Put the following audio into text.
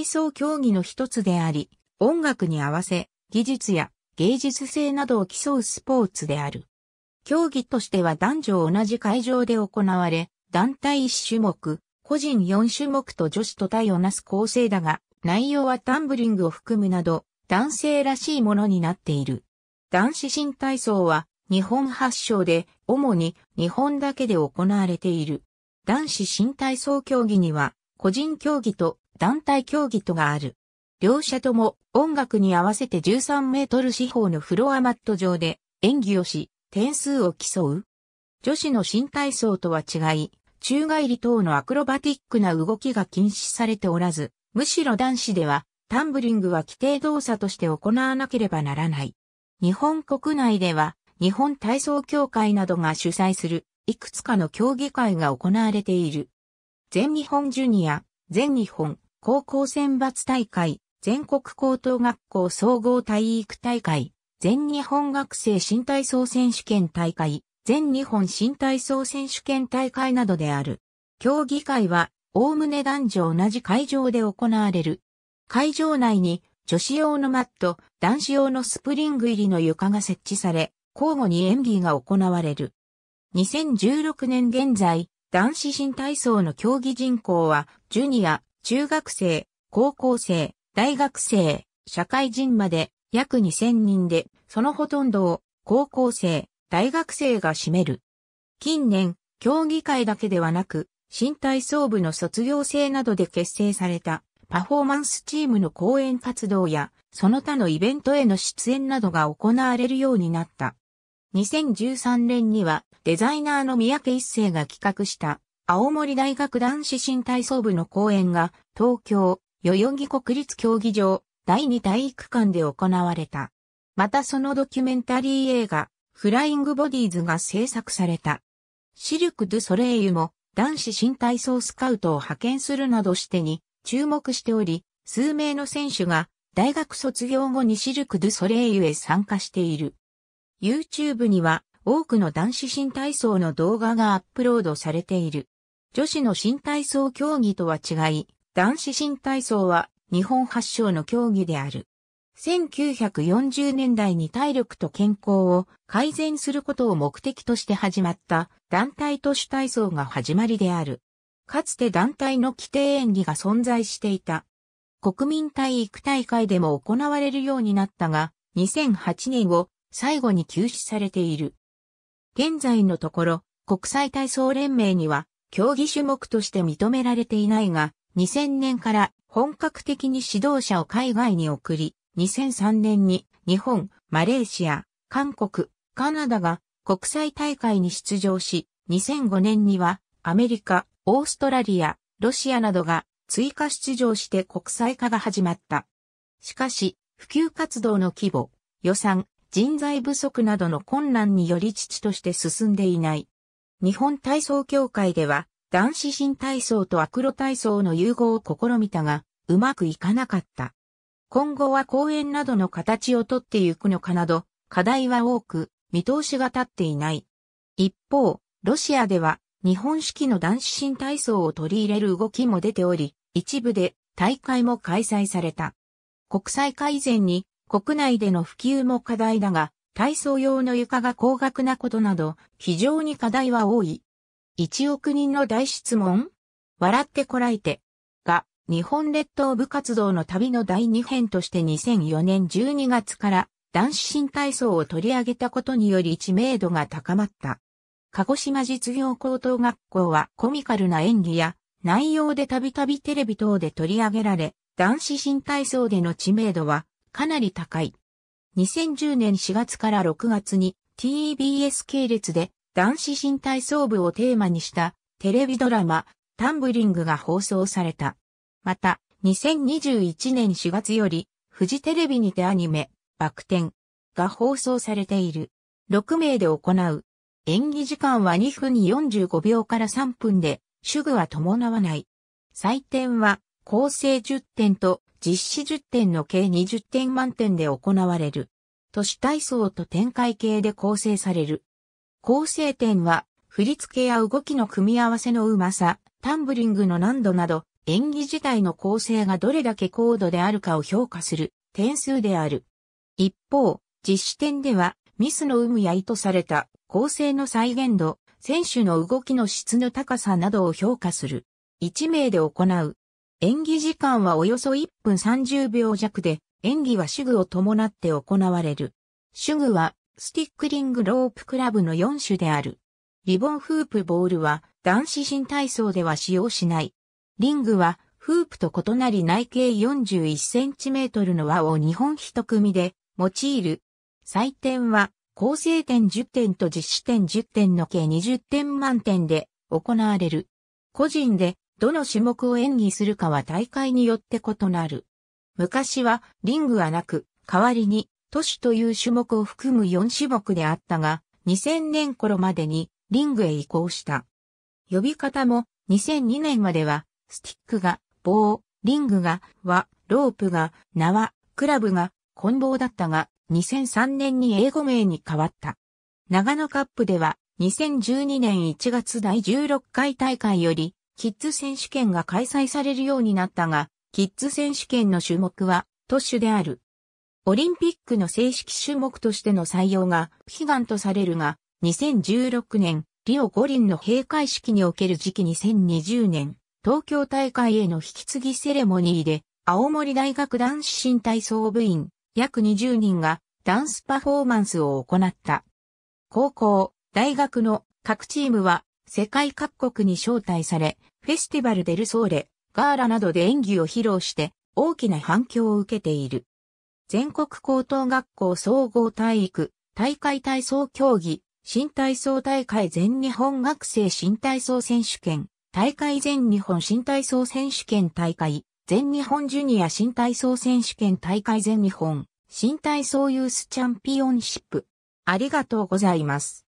体操競技の一つであり、音楽に合わせ、技術や芸術性などを競うスポーツである。競技としては男女同じ会場で行われ、団体1種目、個人4種目と女子と体をなす構成だが、内容はタンブリングを含むなど、男性らしいものになっている。男子新体操は日本発祥で、主に日本だけで行われている。男子新体操競技には、個人競技と団体競技とがある。両者とも音楽に合わせて13メートル四方のフロアマット上で演技をし、点数を競う。女子の新体操とは違い、宙返り等のアクロバティックな動きが禁止されておらず、むしろ男子ではタンブリングは規定動作として行わなければならない。日本国内では日本体操協会などが主催するいくつかの競技会が行われている。全日本ジュニア、全日本、高校選抜大会、全国高等学校総合体育大会、全日本学生新体操選手権大会、全日本新体操選手権大会などである。競技会は、おおむね男女同じ会場で行われる。会場内に、女子用のマット、男子用のスプリング入りの床が設置され、交互に演技が行われる。2016年現在、男子新体操の競技人口は、ジュニア、中学生、高校生、大学生、社会人まで約2000人で、そのほとんどを高校生、大学生が占める。近年、競技会だけではなく、新体操部の卒業生などで結成されたパフォーマンスチームの講演活動や、その他のイベントへの出演などが行われるようになった。2013年にはデザイナーの三宅一生が企画した青森大学男子新体操部の講演が東京、代々木国立競技場第2体育館で行われた。またそのドキュメンタリー映画、フライングボディーズが制作された。シルク・ドゥ・ソレイユも男子新体操スカウトを派遣するなどしてに注目しており、数名の選手が大学卒業後にシルク・ドゥ・ソレイユへ参加している。YouTube には多くの男子新体操の動画がアップロードされている。女子の新体操競技とは違い、男子新体操は日本発祥の競技である。1940年代に体力と健康を改善することを目的として始まった団体都市体操が始まりである。かつて団体の規定演技が存在していた。国民体育大会でも行われるようになったが、2008年を最後に休止されている。現在のところ、国際体操連盟には競技種目として認められていないが、2000年から本格的に指導者を海外に送り、2003年に日本、マレーシア、韓国、カナダが国際大会に出場し、2005年にはアメリカ、オーストラリア、ロシアなどが追加出場して国際化が始まった。しかし、普及活動の規模、予算、人材不足などの困難により父として進んでいない。日本体操協会では、男子新体操とアクロ体操の融合を試みたが、うまくいかなかった。今後は公演などの形をとってゆくのかなど、課題は多く、見通しが立っていない。一方、ロシアでは、日本式の男子新体操を取り入れる動きも出ており、一部で大会も開催された。国際改善に国内での普及も課題だが、体操用の床が高額なことなど、非常に課題は多い。1億人の大質問笑ってこらえて。が、日本列島部活動の旅の第2編として2004年12月から男子新体操を取り上げたことにより知名度が高まった。鹿児島実業高等学校はコミカルな演技や内容でたびたびテレビ等で取り上げられ、男子新体操での知名度はかなり高い。2010年4月から6月に TBS 系列で男子新体操部をテーマにしたテレビドラマタンブリングが放送された。また、2021年4月よりフジテレビにてアニメバク転が放送されている。6名で行う。演技時間は2分45秒から3分で、主具は伴わない。採点は構成10点と実施10点の計20点満点で行われる。都市体操と展開系で構成される。構成点は、振り付けや動きの組み合わせのうまさ、タンブリングの難度など、演技自体の構成がどれだけ高度であるかを評価する点数である。一方、実施点では、ミスの有無や意図された構成の再現度、選手の動きの質の高さなどを評価する。1名で行う演技時間はおよそ1分30秒弱で、演技は手具を伴って行われる。手具は、スティックリングロープクラブの4種である。リボンフープボールは、男子新体操では使用しない。リングは、フープと異なり内径 41cm の輪を2本1組で用いる。採点は、構成点10点と実施点10点の計20点満点で行われる。個人でどの種目を演技するかは大会によって異なる。昔はリングはなく、代わりに都市という種目を含む4種目であったが、2000年頃までにリングへ移行した。呼び方も2002年までは、スティックが棒、リングが輪、ロープが縄、クラブが棍棒だったが、2003年に英語名に変わった。長野カップでは、2012年1月第16回大会より、キッズ選手権が開催されるようになったが、キッズ選手権の種目は、都市である。オリンピックの正式種目としての採用が悲願とされるが、2016年、リオ五輪の閉会式における時期2020年、東京大会への引き継ぎセレモニーで、青森大学男子新体操部員、約20人がダンスパフォーマンスを行った。高校、大学の各チームは世界各国に招待され、フェスティバルデルソーレ、ガーラなどで演技を披露して大きな反響を受けている。全国高等学校総合体育、大会体操競技、新体操大会全日本学生新体操選手権、大会全日本新体操選手権大会、全日本ジュニア新体操選手権大会全日本、新体操ユースチャンピオンシップ。ありがとうございます。